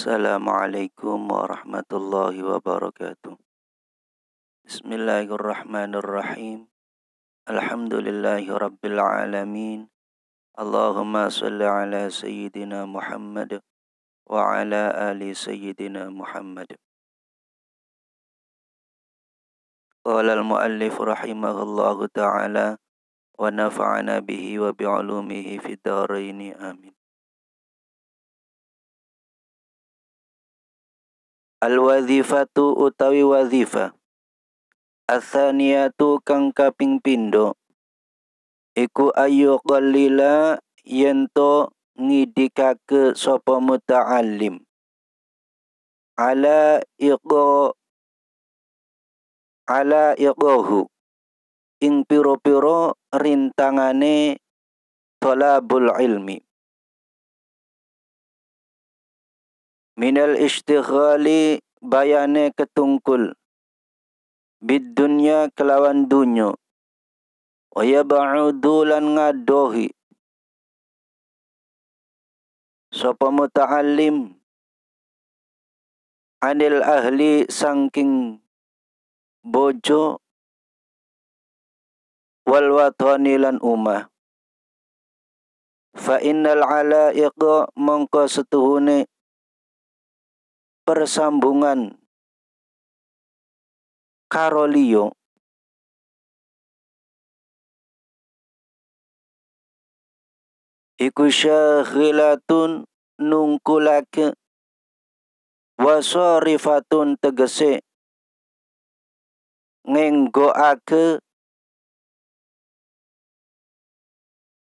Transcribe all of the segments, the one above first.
Assalamualaikum warahmatullahi wabarakatuh. Bismillahirrahmanirrahim. Alhamdulillahi alamin. Allahumma salli ala sayyidina Muhammad wa ala ali sayyidina Muhammad. Qala قال المؤلف رحمه الله تعالى ونفعنا به وبعلومه في الدارين amin. Al-wazifatu utawi wazifa Asaniyatu kang kaping pindo. Iku ayu qalila yento ngidikake sapa muta'allim. Ala iqo ala iqohu. Ing piro-piro rintangane tolabul ilmi. minal istighali bayane ketungkul bid dunya kelawan dunyo wa yab'udu ngadohi sapa muta'allim anil ahli sangking bojo wal watani lan umah fa innal alaiq mongko setuhune persambungan Karolio iku syaghilatun nungkulake wasarifatun tegese ngenggoake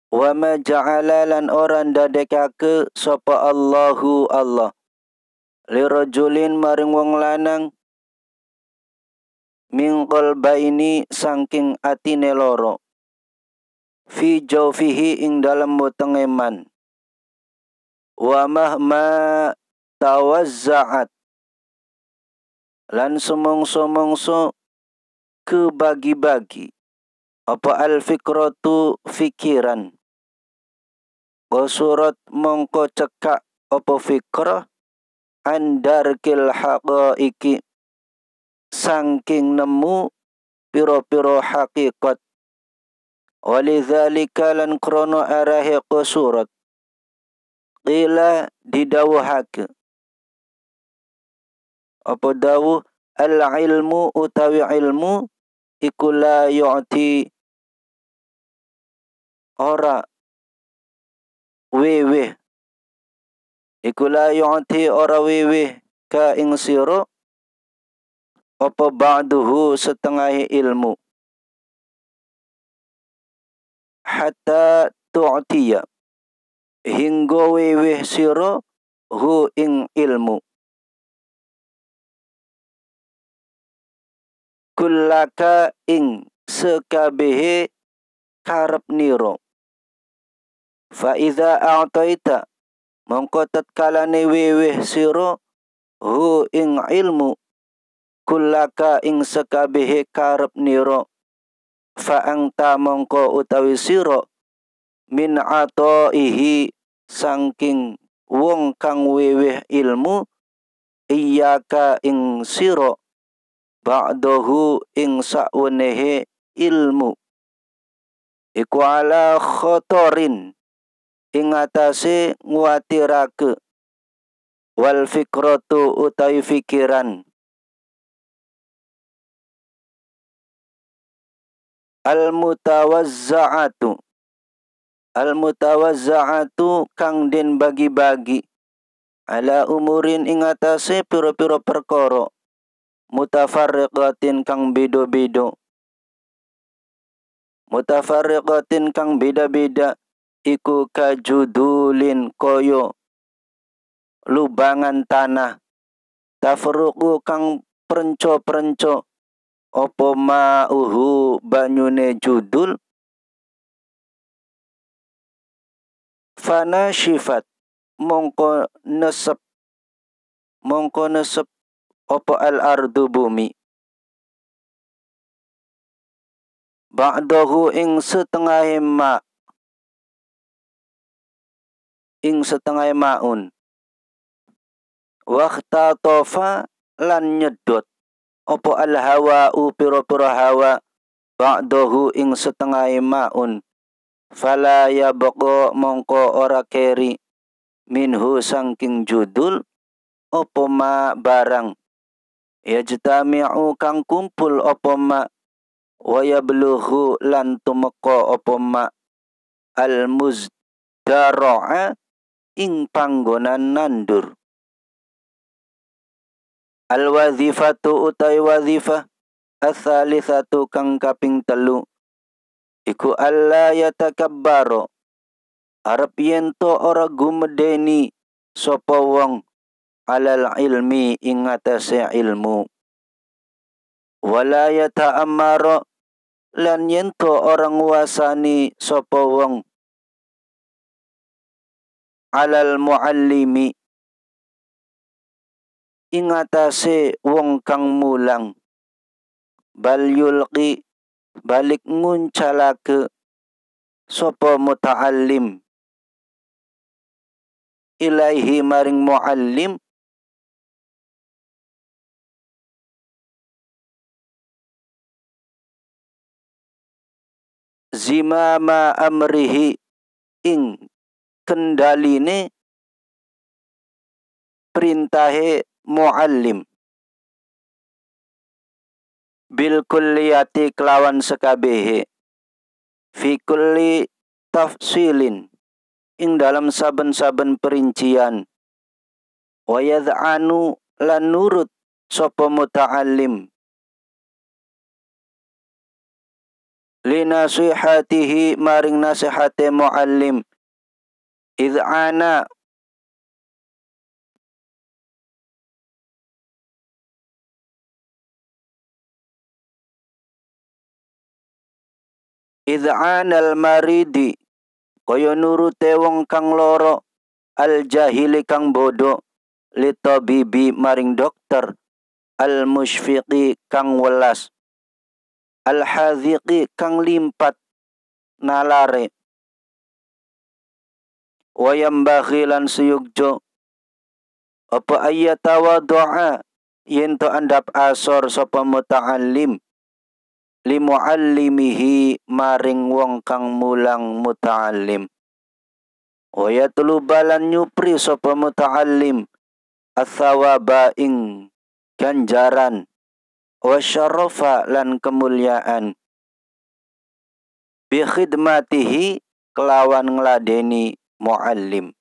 wa maja'ala lan orang dadekake sapa Allahu Allah lirajulin maring wong lanang mingkol baini sangking atine loro fi jawfihi ing dalam weteng eman wa mahma tawazzaat lan semongso so kebagi-bagi apa al fikratu fikiran qasurat mongko cekak apa fikrah andarkil iki sangking nemu piro-piro hakikat walidzalika lan krono arahe qusurat qila didawuhake apa dawuh al ilmu utawi ilmu ikula la yu'ti ora wewe iku la yu'ti ora wiwih ka ing siro apa ba'duhu setengah ilmu hatta tu'tiya hingga wewe siro hu ing ilmu kullaka ing sekabehe karep niro fa iza a'taita mongko ni wiwih siro hu ing ilmu kulaka ing sekabehe karep niro fa angta mongko utawi siro min ataihi sangking wong kang wiwih ilmu iyaka ing sira ba'dahu ing sakwenehe ilmu iku ala khotorin Ingatasi, nguatirake wal fikratu utai fikiran al mutawazzaatu al mutawazzaatu kang den bagi-bagi ala umurin ingatasi, piro-piro perkoro. perkara mutafarriqatin kang bedo bedo, mutafarriqatin kang beda-beda iku kajudulin koyo lubangan tanah tafruku kang prenco-prenco opo ma uhu banyune judul fana sifat mongko nesep mongko nesep opo al ardu bumi ba'dahu ing setengah emak ing setengah maun wakta tofa lan nyedot opo al hawa u piro piro hawa dohu ing setengah maun fala ya boko mongko ora keri minhu sangking judul opo ma barang ya jitami'u kang kumpul opo ma waya beluhu lan tumeka opo ma al muzdara'a ing panggonan nandur. Al wazifatu utai wazifah asalisatu kang kaping telu iku Allah ya arep yen to ora gumedeni sapa wong alal ilmi ing atase ilmu wala yata'ammaro lan yen orang wasani nguasani sapa wong alal muallimi. Ingatase wong kang mulang. Balyulki balik ngun calake sopo muta'allim. Ilaihi maring muallim zimama amrihi ing Kendali ini perintahe muallim bil kulliyati kelawan sekabehe fi kulli tafsilin ing dalam saben-saben perincian wa yad'anu lan nurut sapa muta'allim li nasihatihi maring nasihate muallim Id'ana Id'anal maridi kaya nurute wong kang loro al jahili kang bodoh litobibi maring dokter al musfiqi kang welas al haziqi kang limpat nalare wayam bahilan lan suyugjo apa ayyatawaddu'a yen to andap asor sapa muta'allim li muallimihi maring wong kang mulang muta'allim wa yatlubalan nyupri sapa muta'allim athawaba ing ganjaran wa lan kemuliaan bi khidmatihi kelawan ngladeni muallim.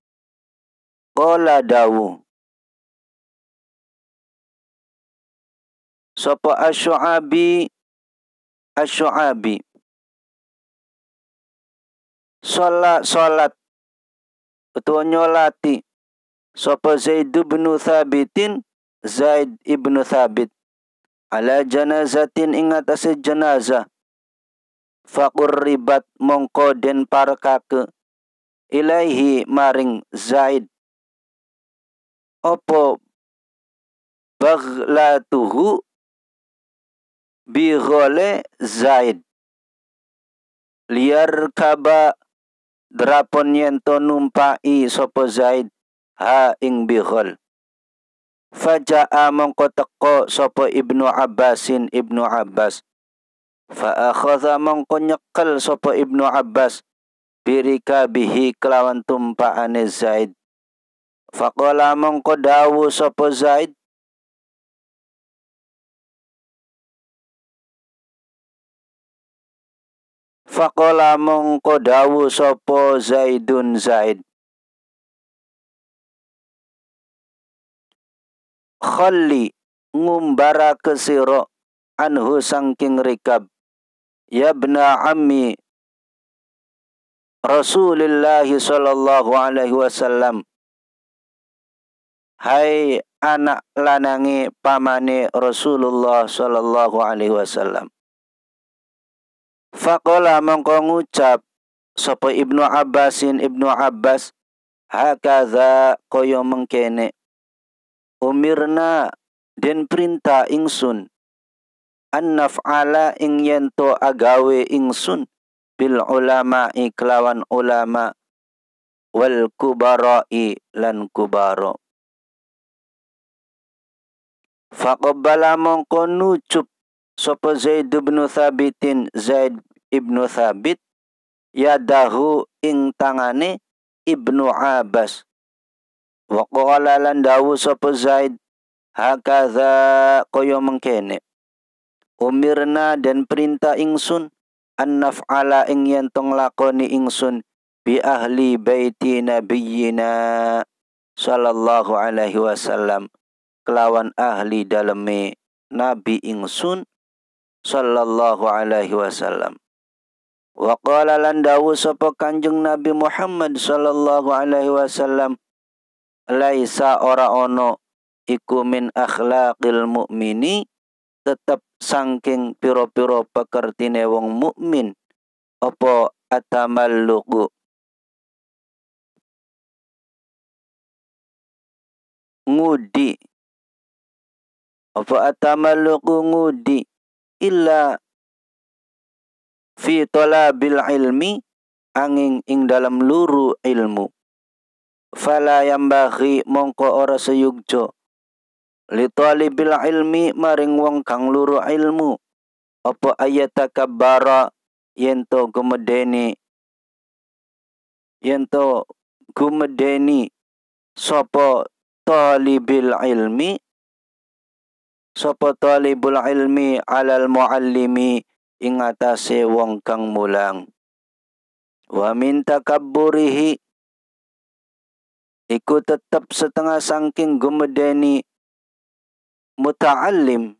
Qala dawu. Sapa asyu'abi asyu'abi. Salat salat utawa nyolati sapa Zaid bin Thabitin Zaid ibnu Thabit ala janazatin Ingat atase jenazah ribat mongko den ke ilaihi maring Zaid opo baglatuhu bihole Zaid liar kaba drapon yento numpai sopo Zaid ha ing bihol. faja'a mongko teko sopo Ibnu Abbasin Ibnu Abbas fa akhadha mongko nyekel sopo Ibnu Abbas birika bihi kelawan tumpaane Zaid faqala mongko dawu sapa Zaid Fakola mongko dawu sopo Zaidun Zaid. kholi ngumbara kesiro anhu sangking rikab. Ya bna ammi Rasulullah sallallahu alaihi wasallam Hai anak lanangi pamane Rasulullah sallallahu alaihi wasallam Faqala mongko ngucap sapa Ibnu Abbasin Ibnu Abbas hakaza koyo mengkene umirna den perintah ingsun an naf'ala ing yento agawe ingsun bil ulama iklawan ulama wal kubarai lan kubaro faqabbala mongko nucup sapa Zaid bin Thabitin Zaid ibnu Thabit yadahu ing tangane ibnu Abbas wa qala lan dawu sapa Zaid hakaza kaya mengkene umirna dan perintah ingsun an naf'ala ing yen tong lakoni ingsun bi ahli baiti nabiyina sallallahu alaihi wasallam kelawan ahli daleme nabi ingsun sallallahu alaihi wasallam wa qala lan dawu sapa kanjeng nabi Muhammad sallallahu alaihi wasallam laisa ora ono iku min akhlaqil mu'mini tetap sangking piro-piro pekertine wong mukmin opo atamalluqu ngudi apa atamalluqu ngudi illa fi talabil ilmi angin ing dalam luru ilmu fala yambaghi mongko ora seyugjo li talibil ilmi maring wong kang luru ilmu apa ayata kabara yen yento gumedeni sopo to gumedeni sapa talibil ilmi sapa talibul ilmi alal muallimi ing atase wong kang mulang wa min takabburihi iku tetep setengah sangking gumedeni muta'allim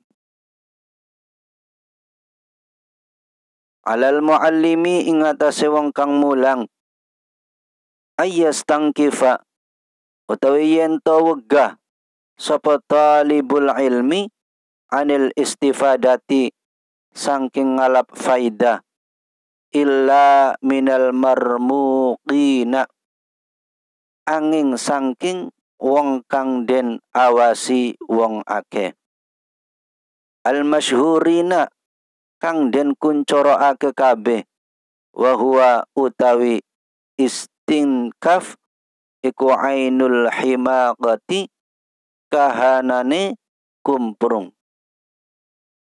alal muallimi ing atase wong kang mulang ayyas tangkifa utawi yento to wegah sapa talibul ilmi anil istifadati sangking ngalap faida illa minal marmuqina angin sangking wong kang den awasi wong akeh al masyhurina kang den kuncoroake kabeh wa huwa utawi istinkaf iku ainul himaqati kahanane kumprung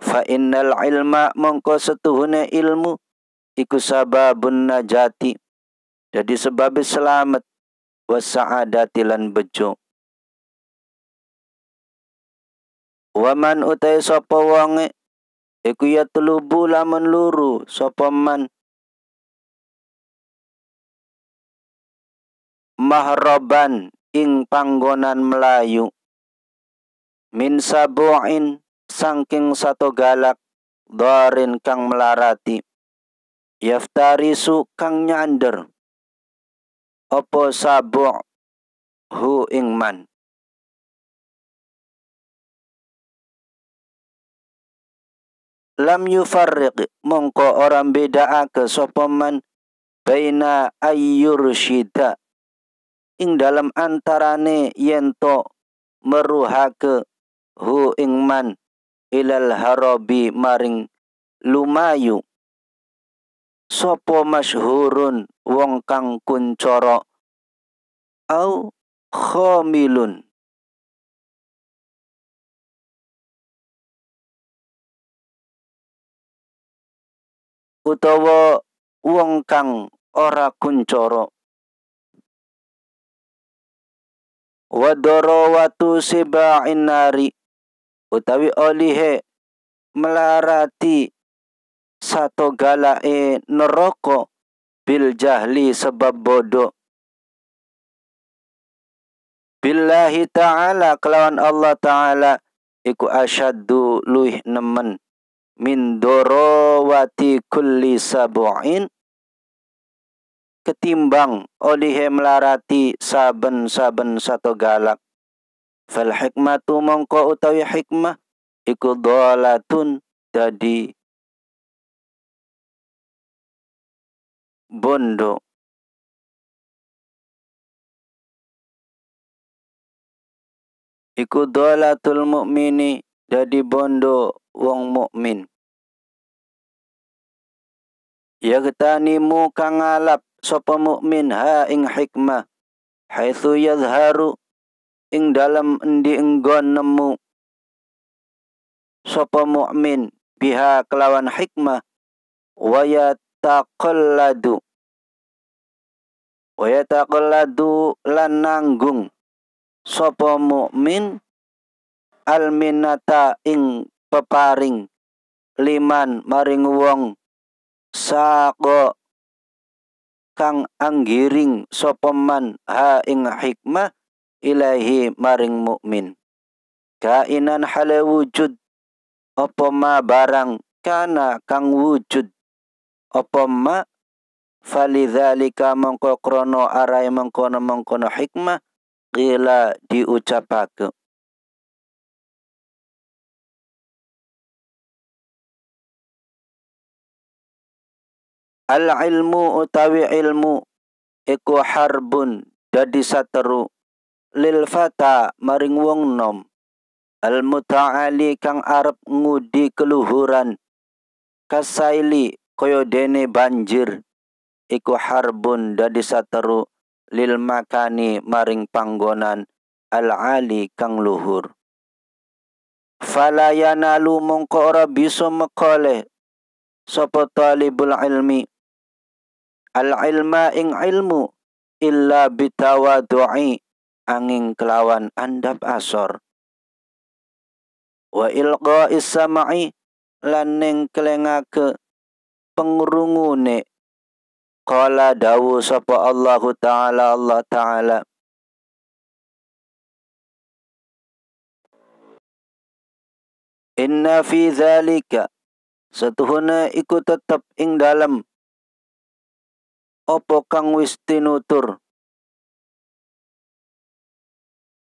fa innal ilma mongko setuhune ilmu iku sababun najati jadi sebab selamat wasa'adati lan bejo Waman utai sapa wonge iku ya tulubu lamun luru sapa man mahroban ing panggonan Melayu min sabuin sangking satu galak dorin kang melarati yaftarisu kang nyander opo sabu' hu Ingman. lam yufarriq mongko orang beda ke sopaman baina ayyursyida ing dalam antarane yento meruhake hu Ingman ilal harobi maring lumayu sapa masyhurun wong kang kuncara au khamilun utawa wong kang ora kuncara wadarawatu siba'in nari utawi olihe melarati sato galae neraka bil jahli sebab bodoh billahi ta'ala kelawan Allah ta'ala iku asyaddu luih nemen min dorowati kulli sabu'in ketimbang oleh melarati saben-saben satu galak fal hikmatu mongko utawi hikmah iku dolatun jadi Bondo Iku dolatul mukmini jadi bondo wong mukmin. Ya ketanimu kang alap sapa mukmin ha ing hikmah haitsu yadhharu ing dalam endi enggon nemu sapa mukmin biha kelawan hikmah wa yataqalladu wa yataqalladu lan nanggung sapa mukmin alminata ing peparing liman maring wong saqo kang anggiring sapa man ha ing hikmah ilahi maring mukmin kainan hale wujud apa ma barang kana kang wujud apa ma Falidhalika mengko krono arai mengkono-mengkono hikmah qila diucapake. Al ilmu utawi ilmu iku harbun dadi sateru lil fata maring wong nom al mutaali kang arep ngudi keluhuran kasaili koyo dene banjir iku harbun dadi sateru lil makani maring panggonan al ali kang luhur fala yanalu mongko ora bisa mekole sapa talibul ilmi al ilma ing ilmu illa bitawadu'i angin kelawan andap asor wa ilqa isama'i lan ning kelengake pengrungune Qala dawu sapa Allah Ta'ala Allah Ta'ala Inna fi zalika Setuhuna iku tetap ing dalam Opo kang wis tinutur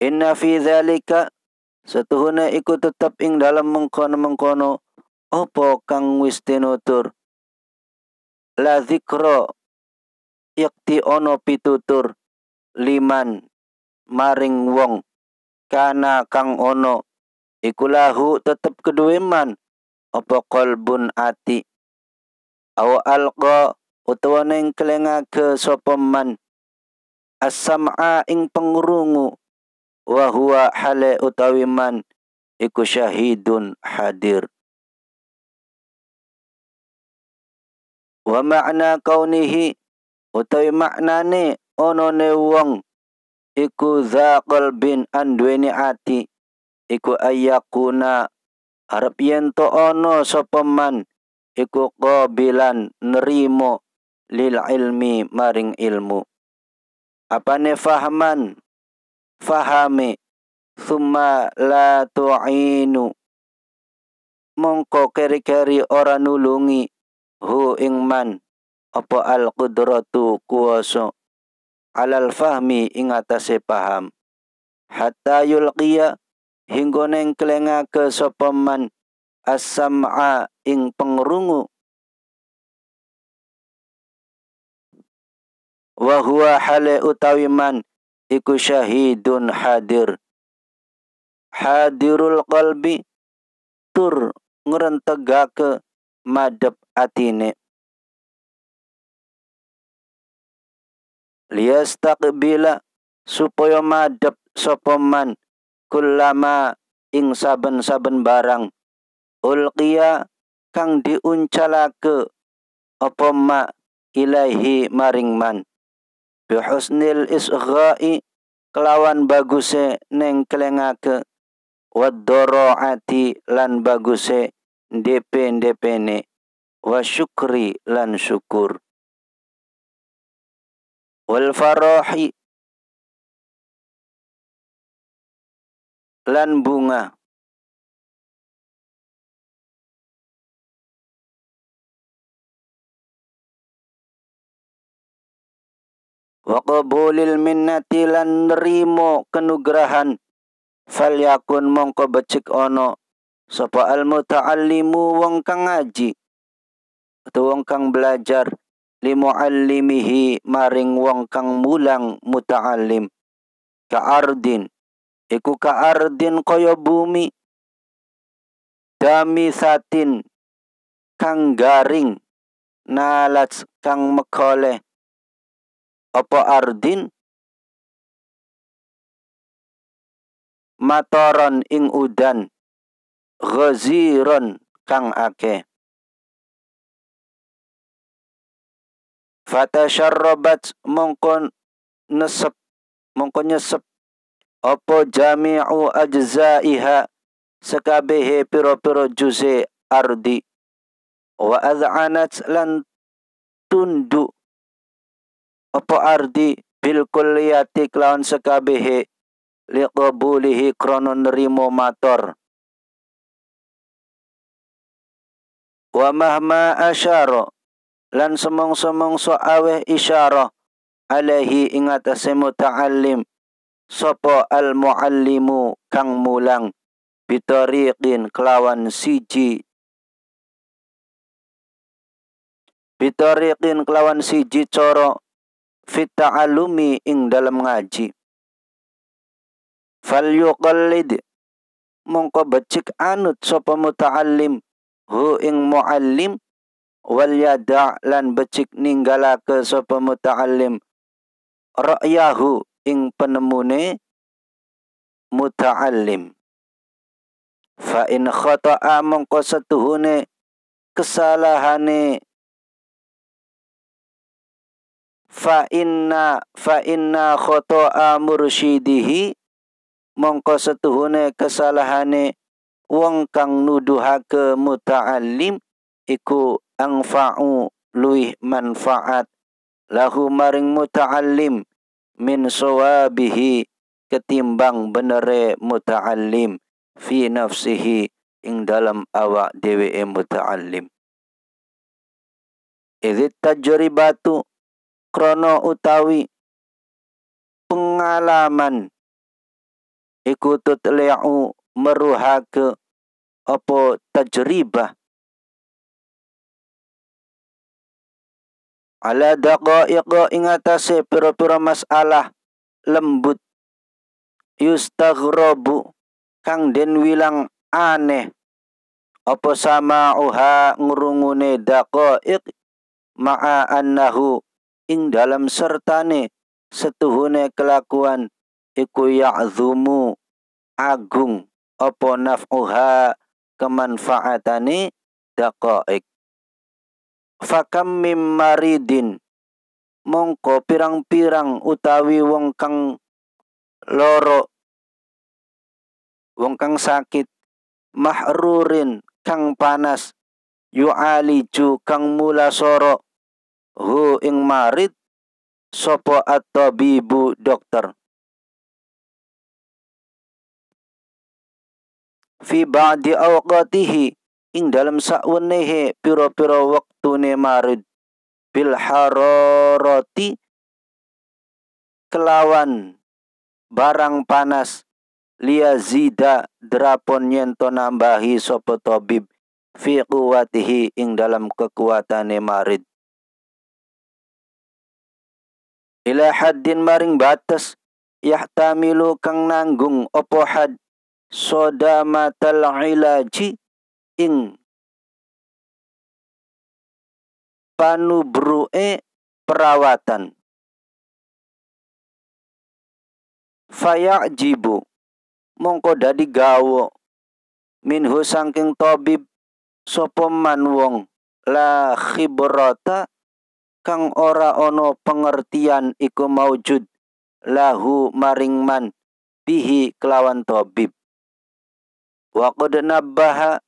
Inna fi zalika Setuhuna iku tetap ing dalam mengkono-mengkono Opo kang wis tinutur La zikro yakti ono pitutur liman maring wong kana kang ono ikulahu tetep kedue man apa qalbun ati aw alqa utawa neng kelengake sapa man as ing pengurungu wahua hale utawi man iku syahidun hadir wa ma'na kaunihi utawi maknane onone wong iku za bin anduweni ati iku ayakuna arep yen to ono sopeman iku qabilan nerimo lil ilmi maring ilmu ne fahaman fahami summa la tu'inu mongko keri-keri ora nulungi hu ingman apa al qudratu kuwasa alal fahmi ing atase paham hatta yulqiya hingga neng kelengake ke man as-sam'a ing pengrungu wa huwa hale utawi man iku syahidun hadir hadirul qalbi tur ngrentegake madep atine liyastaqbila supaya madhep sapa kulama kullama ing saben-saben barang ulqiya kang diuncalake apa ilahi maring man bihusnil isghai kelawan baguse neng kelengake wadoroati lan baguse depen depene wa syukri lan syukur wal farahi lan bunga wa qabulil minnati lan nrimo kenugrahan falyakun mongko becik ono sapa al muta'allimu wong kang ngaji atau wong kang belajar limuallimihi maring wong kang mulang muta'allim kaardin iku kaardin kaya bumi damisatin kang garing nalat kang mekole apa ardin matoron ing udan ghaziron kang akeh fatasharrabat mungkon nesep mungkon nyesep opo jami'u ajzaiha sekabehe piro-piro juze ardi wa ad'anat lan tundu opo ardi bil kulliyati lawan sekabehe liqabulihi kronon rimo mator wa mahma asyara lan semong so aweh isyarah alaihi ing atase muta'allim sopo al muallimu kang mulang bitariqin kelawan siji bitariqin kelawan siji coro fit alumi ing dalam ngaji fal yuqallid mongko becik anut sapa muta'allim hu ing muallim wal yada' lan becik ninggalake sapa muta'allim ra'yahu ing penemune muta'allim fa in khata'a mongko setuhune kesalahane fa inna fa inna khata'a mursyidihi mongko setuhune kesalahane wong kang nuduhake muta'allim iku angfa'u luih manfaat lahu maring muta'allim min sawabihi ketimbang benere muta'allim fi nafsihi ing dalam awak dheweke muta'allim Izit tajribatu krono utawi pengalaman ikutut le'u meruhake opo tajribah ala daqaiqa ing atase pero pira masalah lembut yustaghrabu kang den wilang aneh apa sama uha ngurungune ik ma'a annahu ing dalam sertane setuhune kelakuan iku ya'zumu agung apa naf'uha kemanfaatane daqaiq fakam mim maridin mongko pirang-pirang utawi wong kang loro wong kang sakit mahrurin kang panas yu'aliju kang mula soro hu ing marid sopo atau bibu dokter fi ba'di awqatihi ing dalam sakwenehe piro-piro pira waktune marid bil hararati kelawan barang panas zida drapon yento nambahi sopotobib tabib fi kuwatihi ing dalam kekuatane marid ila haddin maring batas yahtamilu kang nanggung opo had sodamatal ilaji in panubru'e perawatan fayajibu mongko dadi gawo minhu sangking tabib sapa man wong la khibrata kang ora ono pengertian iku maujud lahu maring man bihi kelawan tabib wa qad nabbaha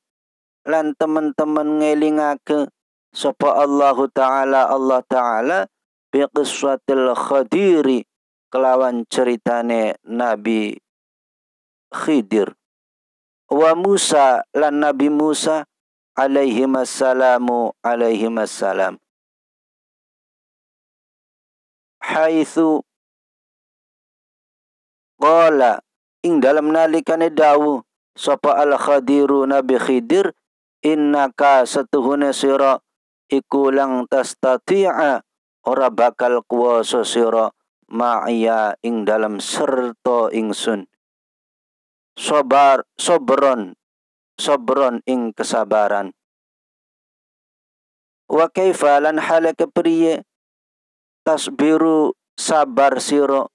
lan teman-teman ngelingake sapa Allah taala Allah taala bi qissatil khadiri kelawan ceritane Nabi Khidir wa Musa lan Nabi Musa alaihi assalamu alaihi assalam haitsu qala ing dalam nalikane dawu sapa al khadiru nabi khidir innaka setuhune sira iku lang tastati'a ora bakal kuwasa sira ma'iya ing dalam serta ingsun sobar sobron sobron ing kesabaran wa kaifa lan hale kepriye tasbiru sabar siro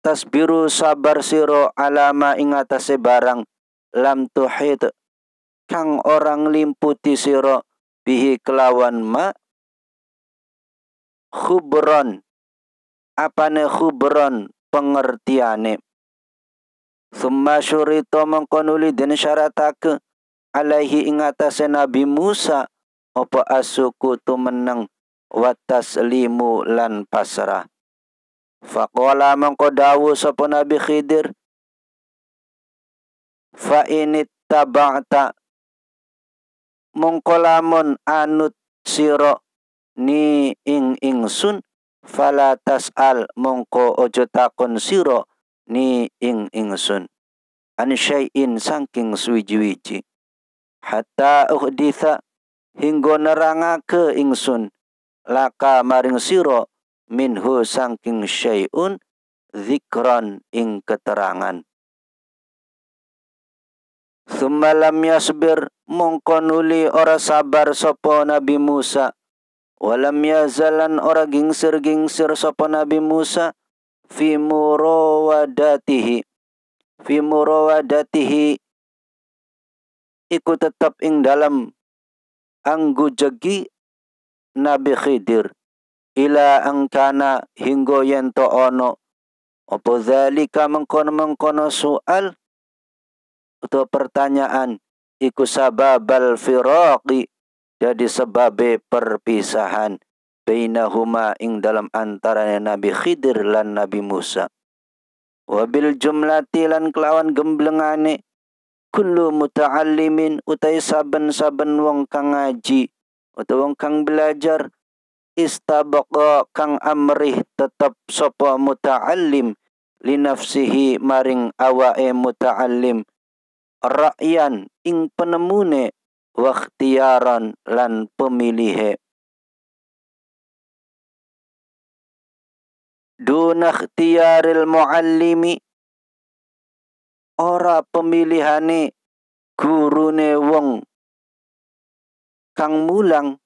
tasbiru sabar siro alama ing atase barang lam tuhid kang orang limputi siro bihi kelawan ma khubron apane khubron pengertiane summa syurita mengkonuli den syaratake alaihi ing Nabi Musa apa asuku tu menang watas limu lan pasrah faqala mengko dawuh sapa Nabi Khidir fa init taba'ta mongko mongkolamon anut siro ni ing ingsun fala tas'al mongko ojo takon siro ni ing ingsun an syai'in sangking suwiji-wiji hatta uhditha hingga nerangake ingsun laka maring siro minhu sangking syai'un zikron ing keterangan Thumma lam yasbir mongko ora sabar sopo Nabi Musa. Walam yazalan ora gingsir-gingsir sopo Nabi Musa fimurowa murawadatihi. fimurowa murawadatihi iku tetap ing dalam anggujegi Nabi Khidir ila angkana hinggo yento ono opo zalika mengkono mengkono soal atau pertanyaan iku sababal firaqi jadi sebab perpisahan bainahuma ing dalam antara Nabi Khidir lan Nabi Musa wabil jumlati lan kelawan gemblengane kullu muta'allimin utai saben-saben wong kang ngaji utawa wong kang belajar istabaqa kang amrih tetap sapa muta'allim linafsihi maring awae muta'allim Rakyan ing penemune waktiaran lan pemilihe duna ikhtiyaril muallimi ora pemilihane gurune wong kang mulang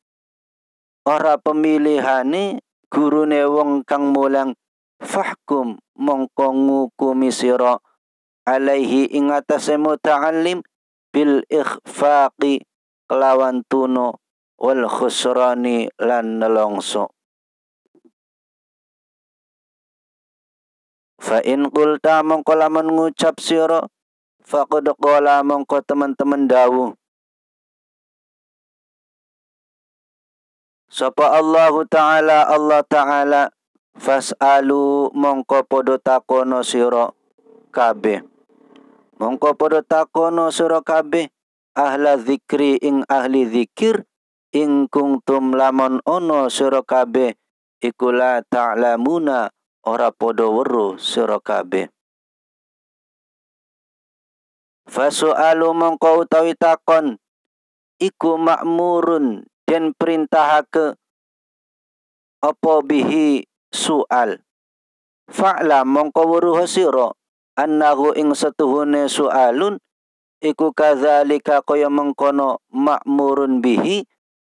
ora pemilihane gurune wong kang mulang fahkum mongko ngukumi sira alaihi ing atase muta'allim bil ikhfaqi kelawan tuno wal khusrani lan nelongso fa in qulta mongko lamun ngucap sira faqad qala mongko teman-teman dawuh Sapa Allah Ta'ala Allah Ta'ala Fas'alu mongko podo takono siro kabeh Mongko podo takono sira kabeh ahla zikri ing ahli zikir ing kungtum lamon ono sira kabeh iku la ta'lamuna ora podo weruh sira kabeh. Fasu'alu mongko utawi takon iku makmurun den perintahake apa bihi sual. Fa'la mongko weruh sira annahu ing setuhune sualun iku kadzalika kaya mengkono ma'murun bihi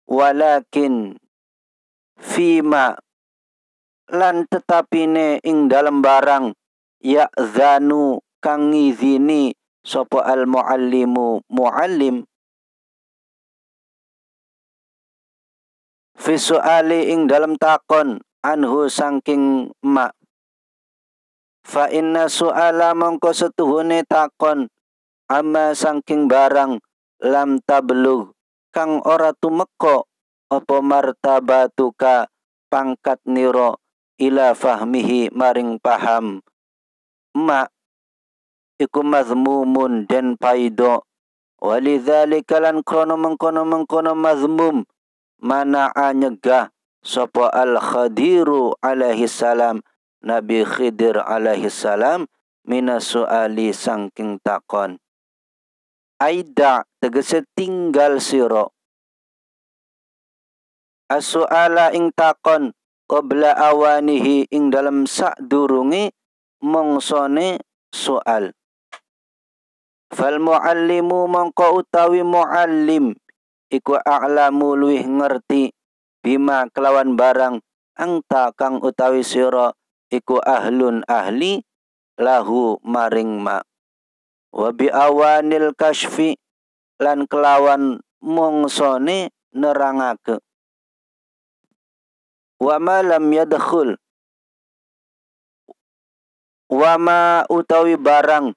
walakin fima lan tetapine ing dalam barang ya zanu kang ngizini sapa al muallimu muallim fi suali ing dalam takon anhu sangking mak fa inna su'ala mongko setuhune takon amma sangking barang lam tablug kang ora tumeka opo martabatuka pangkat niro ila fahmihi maring paham ma iku mazmumun den paido walidzalika lan krono mengkono mengkono mazmum mana nyegah sapa al khadiru alaihi salam Nabi Khidir alaihi salam minasuali sangking takon. Aida tegese tinggal siro. Asuala ing takon qabla awanihi ing dalam sakdurungi mongsone soal. Fal muallimu mongko utawi muallim iku a'lamu luwih ngerti bima kelawan barang angta kang utawi siro iku ahlun ahli lahu maring ma wa bi awanil kasfi lan kelawan mongsone nerangake wa ma lam yadkhul wa ma utawi barang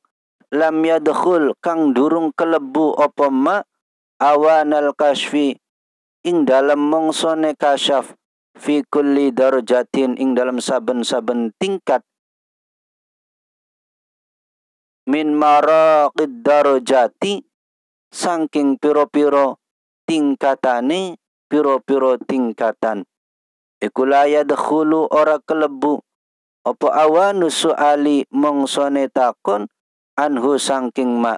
lam yadkhul kang durung kelebu apa ma awanal kasfi ing dalam mongsone kasyaf fi kulli darajatin ing dalam saben-saben tingkat min maraqid darajati saking piro-piro tingkatane piro-piro tingkatan iku la yadkhulu ora kelebu apa awanu suali mongsone takon anhu saking ma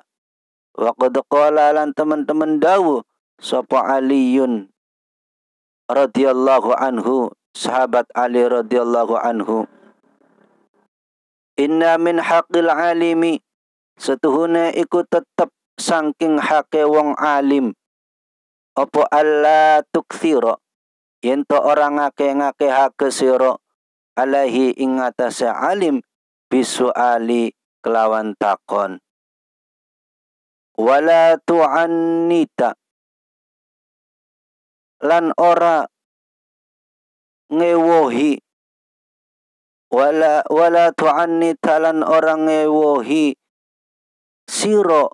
wa qad qala lan teman-teman dawu sapa aliyun radhiyallahu anhu, sahabat Ali radhiyallahu anhu. Inna min haqqil alimi setuhune iku tetep saking hake wong alim. Apa Allah tuksiro, yento to ngake-ngake hake sira alaihi ing atase alim bisuali kelawan takon. Wala tu'annita lan ora ngewohi wala wala tu'anni talan orang ngewohi siro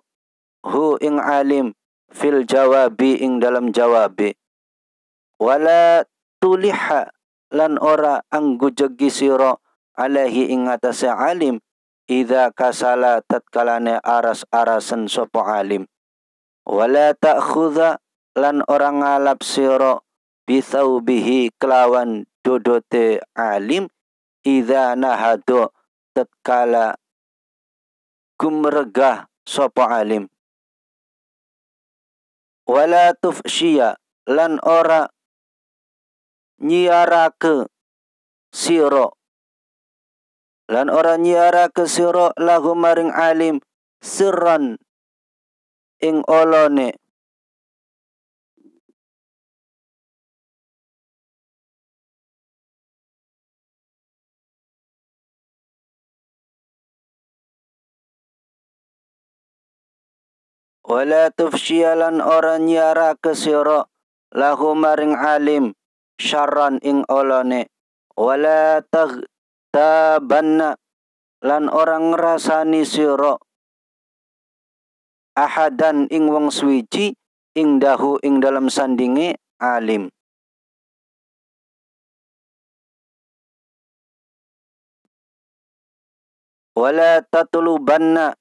hu ing alim fil jawabi ing dalam jawabi wala tuliha lan ora anggujegi siro alaihi ing atase alim Ida kasala tatkalane aras arasan sopo alim. Wala ta'khudha lan orang ngalap sira bisaubihi kelawan dodote alim ida nahado tatkala gumregah sapa alim wala tufshiya lan ora nyiara ke sira lan ora nyiara ke sira lahu maring alim sirran ing olone Wala tufsyalan orang nyara kesiro lahu maring alim syarran ing olone. Wala tag tabanna lan orang rasani siro ahadan ing wong swici, ing dahu ing dalam sandingi alim. Wala tatlubanna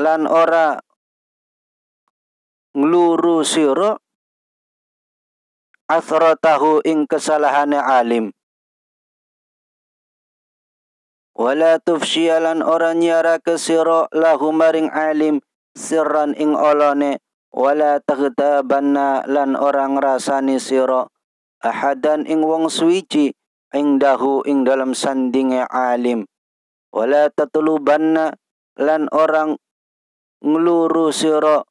lan ora ngluru sira asratahu ing kesalahane alim wala tufsyalan ora nyarake sira lahu maring alim sirran ing olone wala taghtabanna lan orang rasani sira ahadan ing wong suwiji ing dahu ing dalam sandinge alim wala tatlubanna lan orang nglurusira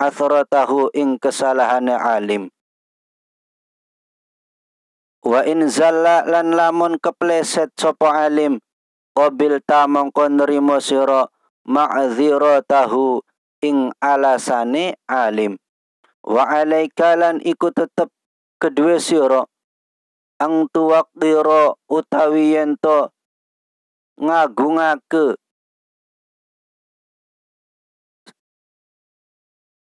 atharatahu ing kesalahane alim wa in zalla lan lamun kepleset sopo alim qabil ta mongko nrimo sira ma'dziratahu ing alasane alim wa alaika lan iku tetep kedue sira ang tuwaqdira utawi yen to ngagungake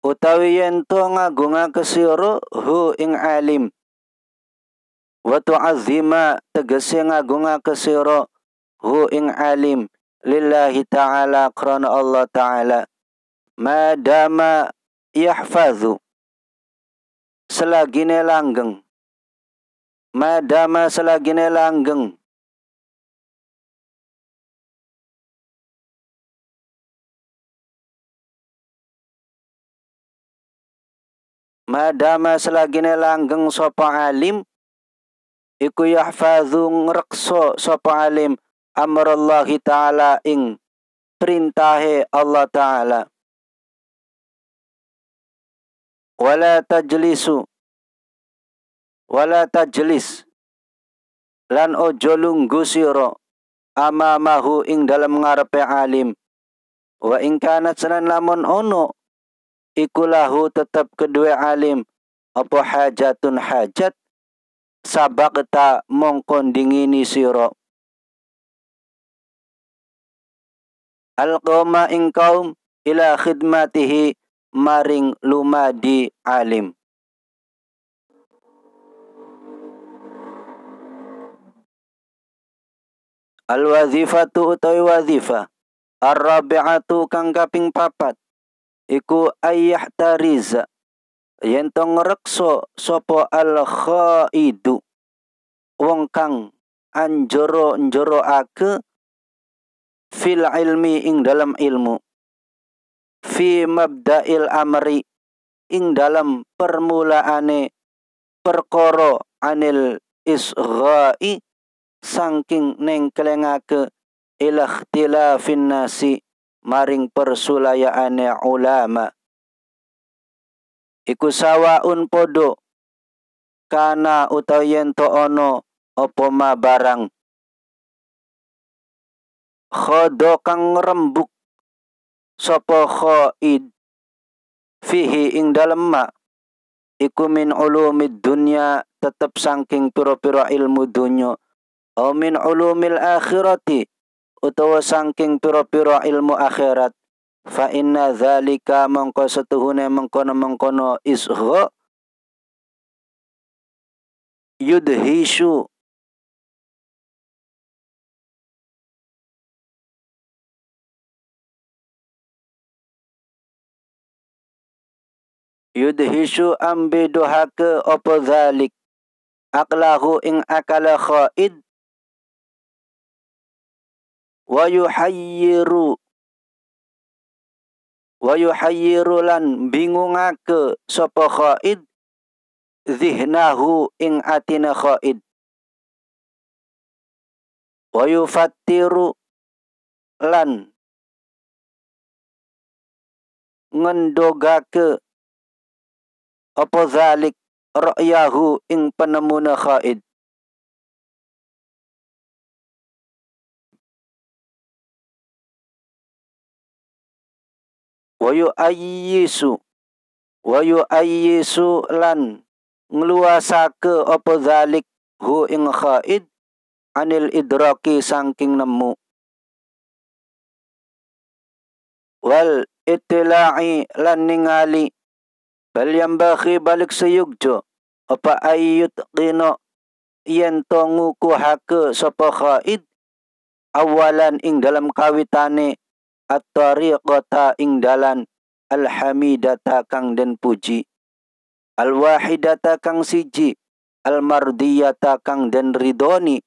utawi yento ngagungake sira hu ing alim wa tu'azzima tegese ngagungake sira hu ing alim lillahi ta'ala krana Allah ta'ala madama yahfazu selagine langgeng madama selagine langgeng madama selagine langgeng sapa alim iku yahfazu ngrekso sapa alim amrallahi taala ing perintahe Allah taala wala tajlisu wala tajlis lan ojo lunggu sira amamahu ing dalam ngarepe alim wa ing kanat senan lamun ono ikulahu tetap kedua alim apa hajatun hajat sabakta mongkon dingini siro alqoma ing kaum ila khidmatihi maring lumadi alim Al wazifatu utawi wazifah Ar-rabi'atu kang kaping papat iku ayah Tariza, yentong to sopo sapa al khaidu wong kang anjoro njoro ake fil ilmi ing dalam ilmu fi mabda'il amri ing dalam permulaane perkoro anil isghai sangking nengkelengake ila ikhtilafin nasi maring persulayaane ulama iku sawaun podo kana utawa yen to ono apa ma barang khodo kang rembuk sapa khaid fihi ing dalem ma iku min ulumid dunya tetep saking pira-pira ilmu dunya au min ulumil akhirati utawa sangking piro-piro ilmu akhirat fa inna zalika mongko setuhune mengkono-mengkono isho yudhishu yudhishu ambiduhake opo zalik aklahu ing akala khaid wa yuhayyiru wa yuhayyiru lan bingungake sapa khaid zihnahu ing atina khaid wa yufattiru lan ngendogake apa zalik ra'yahu ing penemune khaid wayu ayyisu wayu ayyisu lan ngluasake apa zalik hu ing khaid anil idraki saking nemu wal itila'i lan ningali bal yambaghi balik seyugjo apa ayyut qino yen to ngukuhake sapa khaid awalan ing dalam kawitane at-tariqata ing dalan al-hamidata kang den puji al-wahidata kang siji al-mardiyata kang den ridoni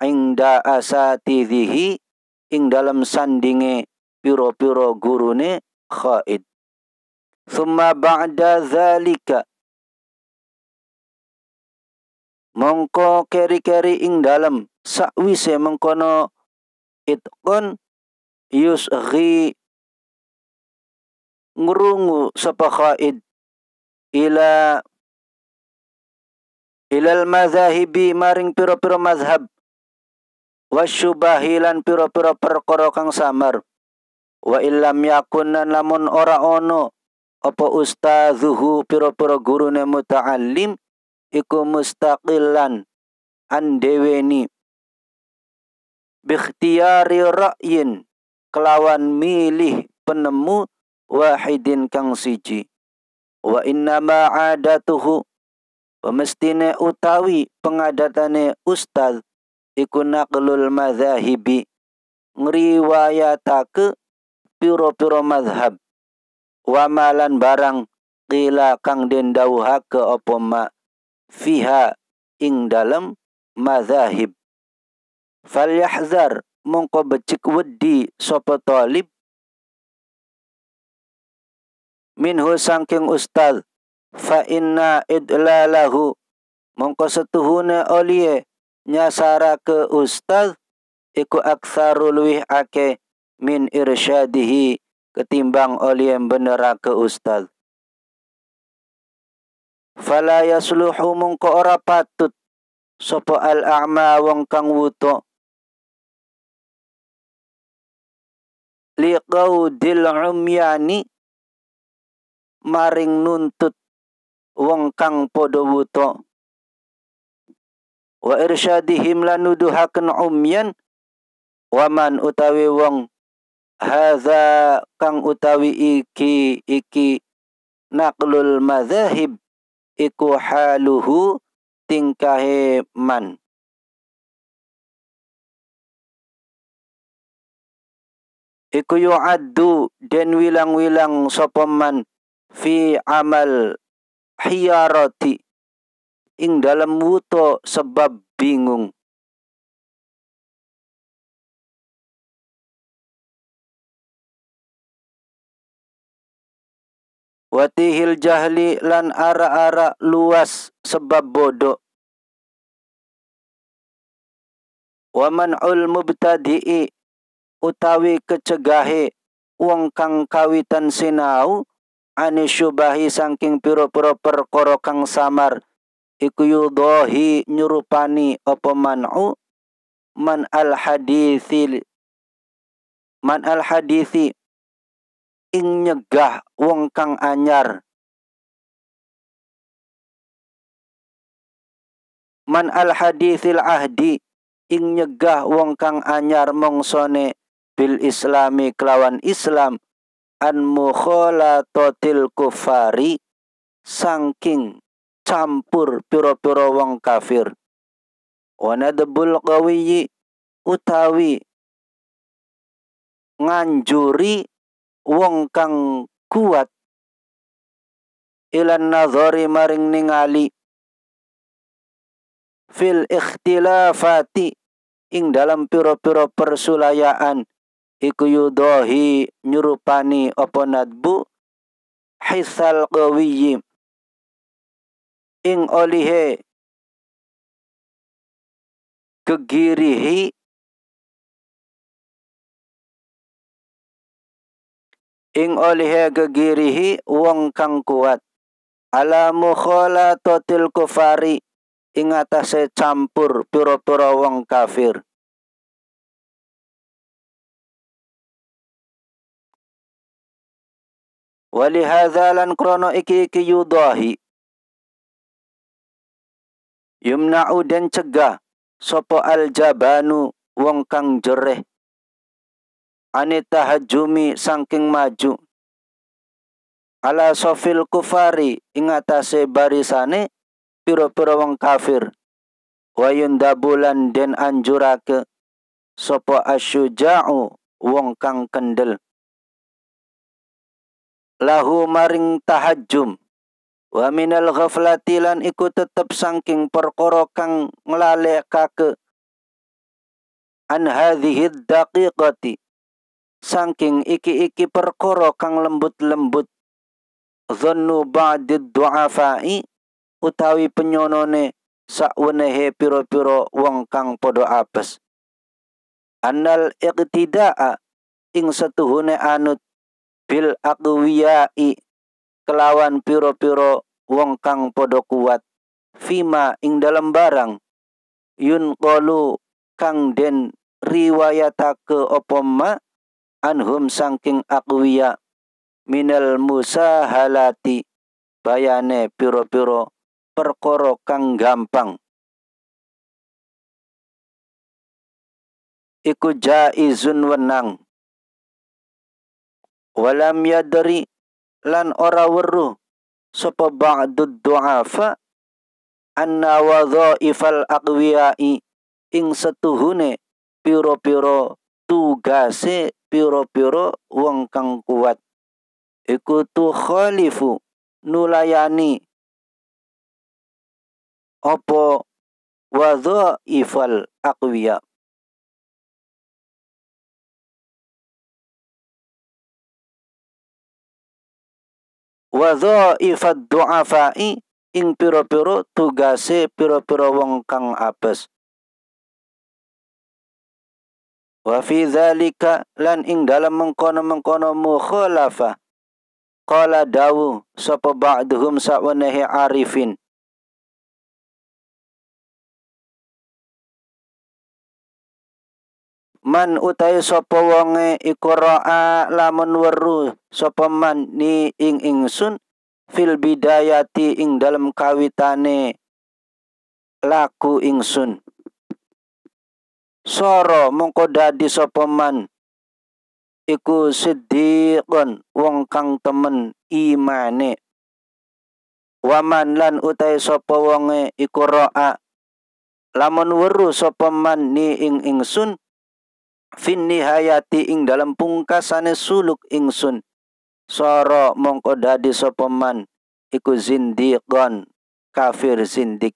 ingda asatidihi ing dalam sandinge piro-piro gurune khaid summa ba'da zalika mongko keri-keri ing dalam sakwise mengkono itkon yusghi ngrungu sapa Khalid ila ilal madzahibi maring pira-pira mazhab wasyubahilan pira-pira perkara kang samar wa illam yakunan lamun ora ono apa ustazuhu pira-pira gurune muta'allim iku mustaqillan andeweni deweni bikhtiyari ra'yin kelawan milih penemu wahidin kang siji wa innama adatuhu pemestine utawi pengadatane ustaz iku naqlul madzahibi ngriwayatake piro-piro madhab wamalan barang kila kang den dawuhake apa ma fiha ing dalem mazahib falyahzar mongko becik wedi sapa talib minhu sangking ustad, fa inna idlalahu mongko setuhune oliye nyasara ke ustad, iku aksaru luwih ake min irsyadihi ketimbang oliye benera ke ustad. fala yasluhu mongko ora patut sapa al a'ma wong kang wuto liqaudil umyani maring nuntut wong kang padha buta wa irsyadihim lanuduhaken umyan waman utawi wong haza kang utawi iki iki naqlul madzahib iku haluhu tingkahe man iku yu'addu den wilang-wilang sapa man fi amal hiyarati ing dalam wuto sebab bingung watihil jahli lan ara-ara luas sebab bodoh waman ul mubtadi'i utawi kecegahe wong kang kawitan sinau ane syubahi saking piro pira kang samar iku yudohi nyurupani opo man'u man al hadithi man al hadithi ing nyegah wong kang anyar man al hadithil ahdi ing nyegah wong kang anyar mongsone bil islami kelawan Islam an mukhalatatil kufari sangking campur piro-piro wong kafir Wana wanadbul qawiyyi utawi nganjuri wong kang kuat ilan nazari maring ningali fil ikhtilafati ing dalam piro-piro persulayaan iku yudohi nyurupani apa nadbu hisal qawiyyi ing olihe kegirihi ing olihe kegirihi wong kang kuat ala kufari ing atase campur pura pura wong kafir Walihadza lan krono iki iki yudahi. Yumna'u den cegah sopo aljabanu wong kang jereh. anita tahajumi sangking maju. Ala sofil kufari ingatase barisane piro-piro wong kafir. Wayundabulan den anjurake sopo asyuja'u wong kang kendel lahu maring tahajjum wa minal ghaflati lan iku tetep saking perkara kang nglalekake an hadhihi daqiqati saking iki-iki perkara kang lembut-lembut dhannu ba'did du'afai utawi penyonone sakwenehe piro-piro wong kang padha apes annal iqtida'a ing setuhune anut bil aqwiyai kelawan piro-piro wong kang podo kuat fima ing dalam barang yun kolu kang den riwayata ke opoma anhum sangking akwiya minal halati bayane piro-piro perkoro kang gampang iku jaizun wenang walam yadri lan ora weru sapa ba'dud du'afa anna wadhaifal aqwiyai ing setuhune piro-piro tugase piro-piro wong kang kuat iku tu khalifu nulayani apa wadhaifal aqwiya wa dhaifad du'afai ing piro-piro tugase piro-piro wong kang apes wa fi dzalika lan ing dalam mengkono-mengkono mukhalafah qala dawu sapa ba'dhum sa'wanahi arifin man utai sapa wonge iku lamun weru sapa man ni ing ingsun fil bidayati ing dalam kawitane laku ingsun soro mongko dadi sapa man iku siddiqon wong kang temen imane waman lan utai sapa wonge iku lamun weru sapa man ni ing ingsun fin nihayati ing dalam pungkasane suluk ingsun soro mongko dadi sopeman man iku zindiqon kafir zindik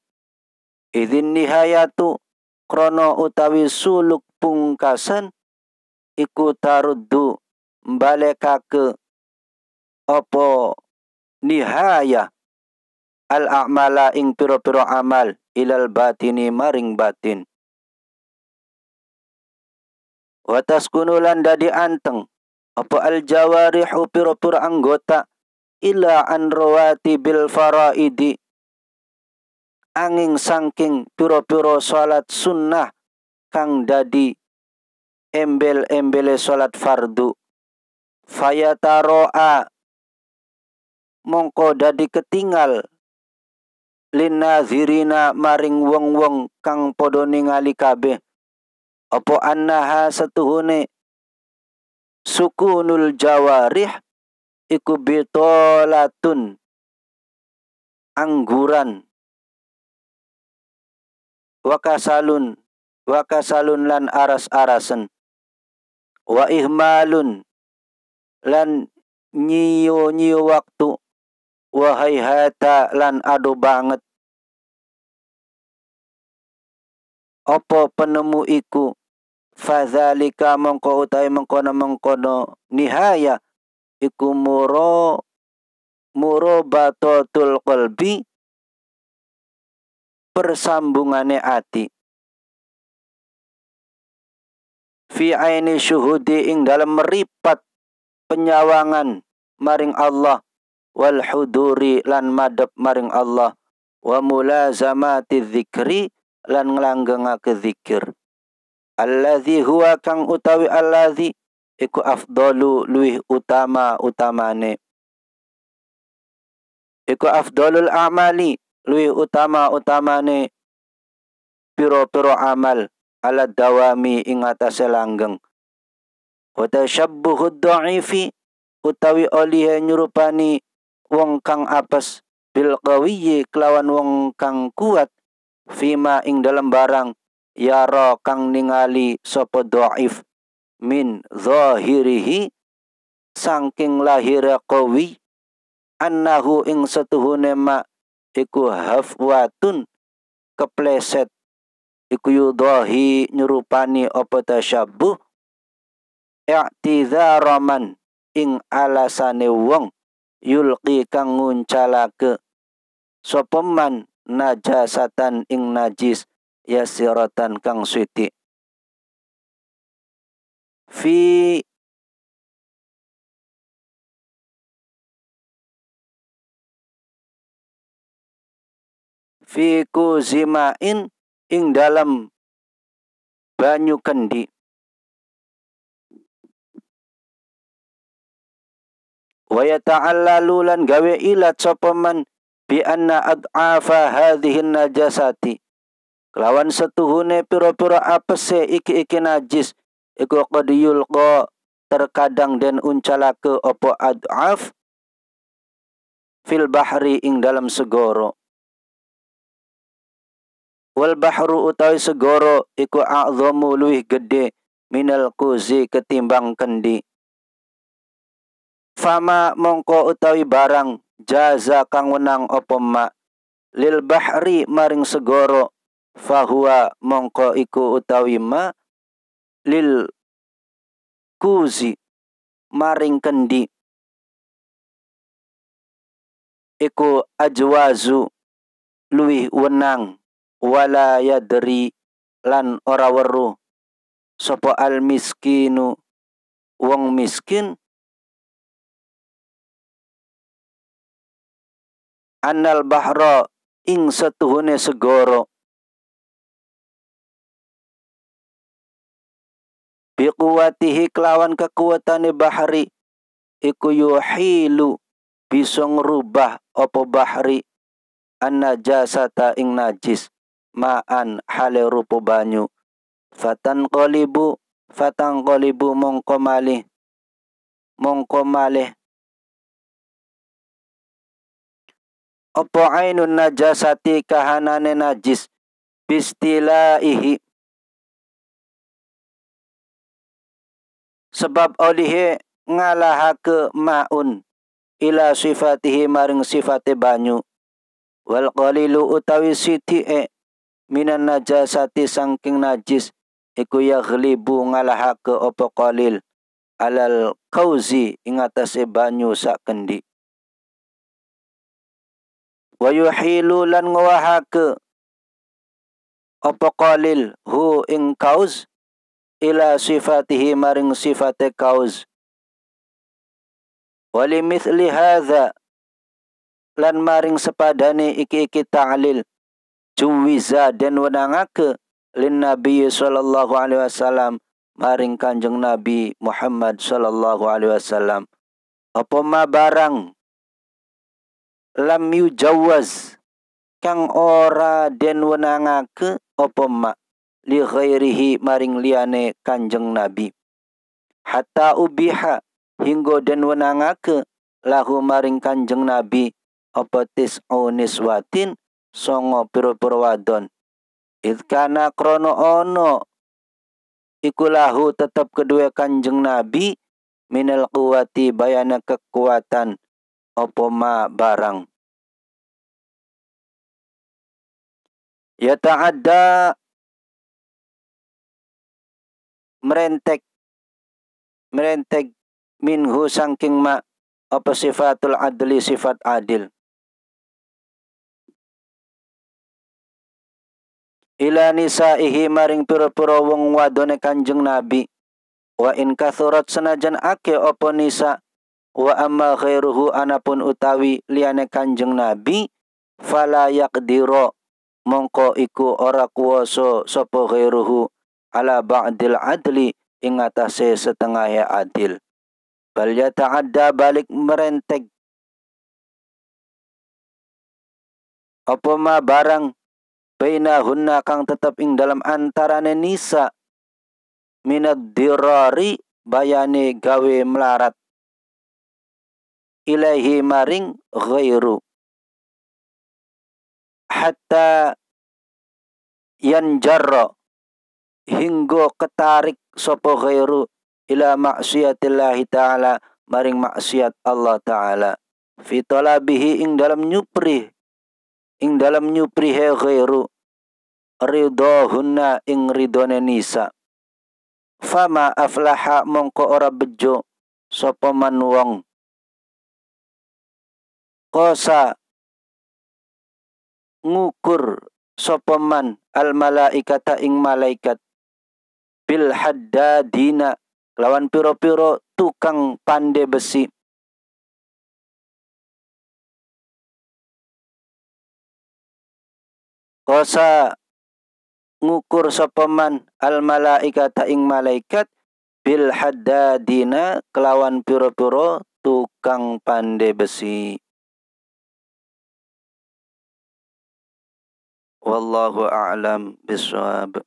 idin nihayatu krono utawi suluk pungkasan iku taruddu ke opo nihaya al a'mala ing piro-piro amal ilal batini maring batin Watas kunulan dadi anteng. Apa al jawarihu pira-pira anggota ila an rawati bil faraidi angin sangking piro-piro salat sunnah kang dadi embel-embele salat fardu fayataroa mongko dadi ketinggal lina zirina maring wong-wong kang podoning ningali kabeh apa annaha satuhune sukunul jawarih iku bitolatun angguran wakasalun wakasalun lan aras-arasen wa ihmalun lan nyio-nyio waktu wahai hata lan aduh banget opo penemu iku Fazalika mengko utawi mengkono-mengkono nihaya iku muro muro batotul qalbi persambungane ati fi aini syuhudi ing dalam meripat penyawangan maring Allah wal huduri lan madep maring Allah wa mulazamati dzikri lan nglanggengake dzikir alladzi huwa kang utawi alladzi iku afdalu luih utama utamane iku afdalul amali luih utama utamane piro-piro amal ala dawami ing atase langgeng wa tashabbuhu dha'ifi utawi oleh nyurupani wong kang apes bil kelawan wong kang kuat fima ing dalam barang yara kang ningali sapa dhaif min zahirihi sangking lahira qawi annahu ing setuhune ma iku hafwatun kepleset iku yudahi nyerupani apa tasyabbuh i'tidharaman ing alasane wong yulqi kang nguncalake sapa man najasatan ing najis yasiratan kang suiti fi fi kuzimain ing dalam banyu kendi wa yata'allalu lan gawe ilat sapa man bi anna ad'afa hadhihi najasati kelawan setuhune pira-pira apese iki-iki najis iku qad yulqa terkadang den uncalake opo ad'af fil bahri ing dalam segoro wal bahru utawi segoro iku a'zamu luih gede minal kuzi ketimbang kendi fama mongko utawi barang jaza kang wenang opo ma lil bahri maring segoro fahuwa mongko iku utawi ma lil kuzi maring kendi iku ajwazu luwih wenang wala yadri lan ora weruh sapa al miskinu wong miskin anal bahra ing setuhune segoro biquwatihi kelawan kekuatane bahari iku yuhilu bisa opo apa bahri sata ing najis ma'an hale rupo banyu fatan qalibu fatan qalibu mongko malih mongko malih apa ainun najasati kahanane najis bistilaihi sebab oleh ngalahake maun ila sifatihi maring sifate banyu wal qalilu utawi sithike minan najasati sangking najis iku ya ghalibu ngalahake apa qalil alal kauzi ing banyu sak kendi wa yuhilu lan ngwahake qalil hu ing kauz ila sifatihi maring sifate kauz wali mithli hadza lan maring sepadane iki-iki ta'lil juwiza den wenangake lin nabi sallallahu alaihi wasallam maring kanjeng nabi Muhammad sallallahu alaihi wasallam apa ma barang lam yujawaz kang ora den wenangake apa ma li ghairihi maring liane kanjeng nabi hatta ubiha hingga den wenangake lahu maring kanjeng nabi apa oniswatin songo pira-pira wadon Itkana krono ono ikulahu tetap kedua kanjeng nabi minal kuwati bayana kekuatan opoma barang. Yata'adda merentek merentek minhu sangking ma apa sifatul adli sifat adil ila nisaihi maring pira-pira wong wadone Kanjeng Nabi wa in kathurat senajan ake apa nisa wa amma khairuhu anapun utawi liane Kanjeng Nabi fala yaqdira mongko iku ora kuoso sopo khairuhu ala ba'dil adli ingatase ya adil. Bal ada balik merentek. Apa ma barang baina hunna kang tetap ing dalam antarane nisa minad dirari bayane gawe melarat ilaihi maring ghairu hatta yanjarra hingga ketarik sapa ghairu ila maksiatillahi taala maring maksiat Allah taala fi talabihi ing dalam nyupri ing dalam nyupri he ghairu ridahunna ing ridone nisa fama aflaha mongko ora bejo sapa man wong kosa ngukur sapa man al malaikata ing malaikat bil haddadina lawan piro-piro tukang pandai besi kosa ngukur sopeman al malaikata ing malaikat bil haddadina kelawan piro-piro tukang pandai besi wallahu a'lam biswab